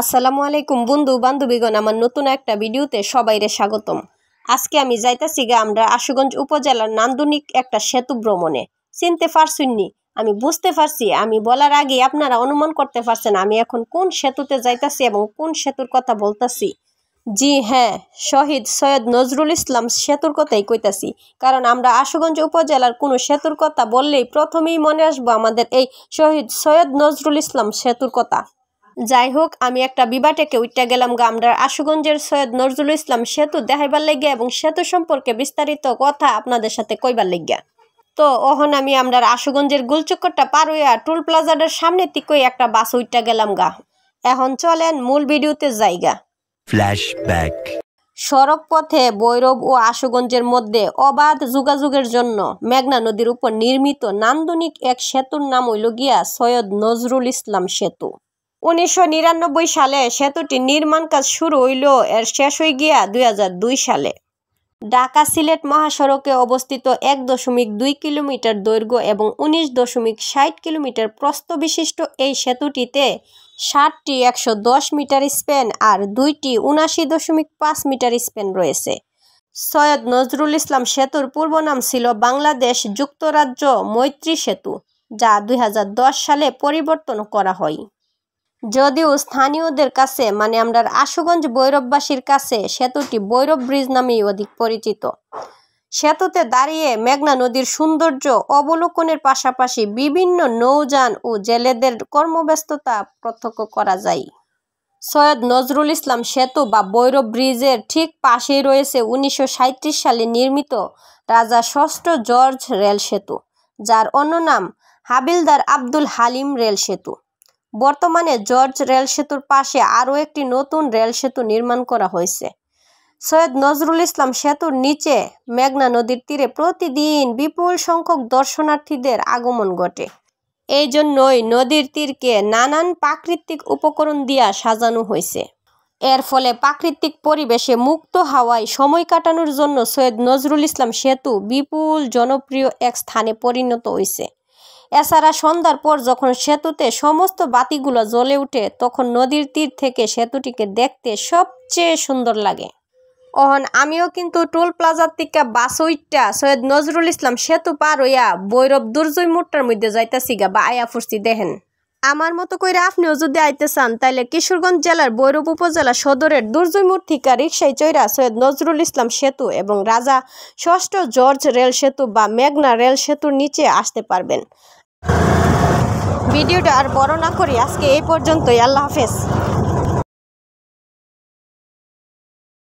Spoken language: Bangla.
আসসালামু আলাইকুম বন্ধু বান্ধবীগণ আমার নতুন একটা ভিডিওতে সবাইরে স্বাগতম আজকে আমি যাইতাছি গা আমরা আশুগঞ্জ উপজেলার নান্দনিক একটা সেতু ভ্রমণে চিনতে পারছুননি আমি বুঝতে পারছি আমি বলার আগে আপনারা অনুমান করতে পারছেন আমি এখন কোন সেতুতে যাইতাছি এবং কোন সেতুর কথা বলতাছি জি হ্যাঁ শহীদ সৈয়দ নজরুল ইসলাম সেতুর কথাই কইতাছি কারণ আমরা আশুগঞ্জ উপজেলার কোনো সেতুর কথা বললেই প্রথমেই মনে আসবো আমাদের এই শহীদ সৈয়দ নজরুল ইসলাম সেতুর কথা যাই হোক আমি একটা বিবাটেকে উইটা গেলাম গামডার আশুগঞ্জের সৈয়দ নজরুল ইসলাম সেতু দেখাইবার লেগে এবং সেতু সম্পর্কে বিস্তারিত কথা আপনাদের সাথে কইবার লেগে তো ওহন আমি আমরা আশুগঞ্জের গুলচক্করটা পার হইয়া টুল প্লাজাটার সামনে তিকই একটা বাস উইটা গেলাম গা এখন চলেন মূল ভিডিওতে যাইগা ফ্ল্যাশব্যাক সড়ক পথে বৈরব ও আশুগঞ্জের মধ্যে অবাধ যোগাযোগের জন্য মেঘনা নদীর উপর নির্মিত নান্দনিক এক সেতুর নাম হইল গিয়া সৈয়দ নজরুল ইসলাম সেতু উনিশশো নিরানব্বই সালে সেতুটির নির্মাণ কাজ শুরু হইল এর শেষ হয়ে গিয়া দুই সালে ঢাকা সিলেট মহাসড়কে অবস্থিত এক দশমিক দুই কিলোমিটার দৈর্ঘ্য এবং উনিশ দশমিক ষাট কিলোমিটার প্রস্ত বিশিষ্ট এই সেতুটিতে ষাটটি একশো দশ মিটার স্প্যান আর দুইটি উনাশি দশমিক পাঁচ মিটার স্প্যান রয়েছে সৈয়দ নজরুল ইসলাম সেতুর পূর্ব নাম ছিল বাংলাদেশ যুক্তরাজ্য মৈত্রী সেতু যা দুই সালে পরিবর্তন করা হয় যদিও স্থানীয়দের কাছে মানে আমরা আশুগঞ্জ বৈরববাসীর কাছে সেতুটি বৈরব ব্রিজ নামেই অধিক পরিচিত সেতুতে দাঁড়িয়ে মেঘনা নদীর সৌন্দর্য অবলোকনের পাশাপাশি বিভিন্ন নৌযান ও জেলেদের কর্মব্যস্ততা প্রত্যক্ষ করা যায় সৈয়দ নজরুল ইসলাম সেতু বা বৈরব ব্রিজের ঠিক পাশেই রয়েছে উনিশশো সালে নির্মিত রাজা ষষ্ঠ জর্জ রেল সেতু যার অন্য নাম হাবিলদার আব্দুল হালিম রেল সেতু বর্তমানে জর্জ রেল সেতুর পাশে আরও একটি নতুন রেল সেতু নির্মাণ করা হয়েছে সৈয়দ নজরুল ইসলাম সেতুর নিচে মেঘনা নদীর তীরে প্রতিদিন বিপুল সংখ্যক দর্শনার্থীদের আগমন ঘটে এই জন্যই নদীর তীরকে নানান প্রাকৃতিক উপকরণ দিয়া সাজানো হয়েছে এর ফলে প্রাকৃতিক পরিবেশে মুক্ত হাওয়ায় সময় কাটানোর জন্য সৈয়দ নজরুল ইসলাম সেতু বিপুল জনপ্রিয় এক স্থানে পরিণত হয়েছে এছাড়া সন্ধ্যার পর যখন সেতুতে সমস্ত বাতিগুলো জ্বলে উঠে তখন নদীর তীর থেকে সেতুটিকে দেখতে সবচেয়ে সুন্দর লাগে অহন আমিও কিন্তু টোল প্লাজার থেকে বাস উইটটা সৈয়দ নজরুল ইসলাম সেতু পার হইয়া বৈরব দুর্জয় মোটটার মধ্যে যাইতেছি গা বা আয়া ফুরছি দেখেন আমার মতো কইরা আপনিও যদি আইতে চান তাহলে কিশোরগঞ্জ জেলার বৈরব উপজেলা সদরের দুর্জয়মুর থিকা রিক্সায় চৈরা সৈয়দ নজরুল ইসলাম সেতু এবং রাজা ষষ্ঠ জর্জ রেল সেতু বা মেঘনা রেল সেতুর নিচে আসতে পারবেন ভিডিওটা আর বড় না করি আজকে এই পর্যন্তই আল্লাহ হাফেজ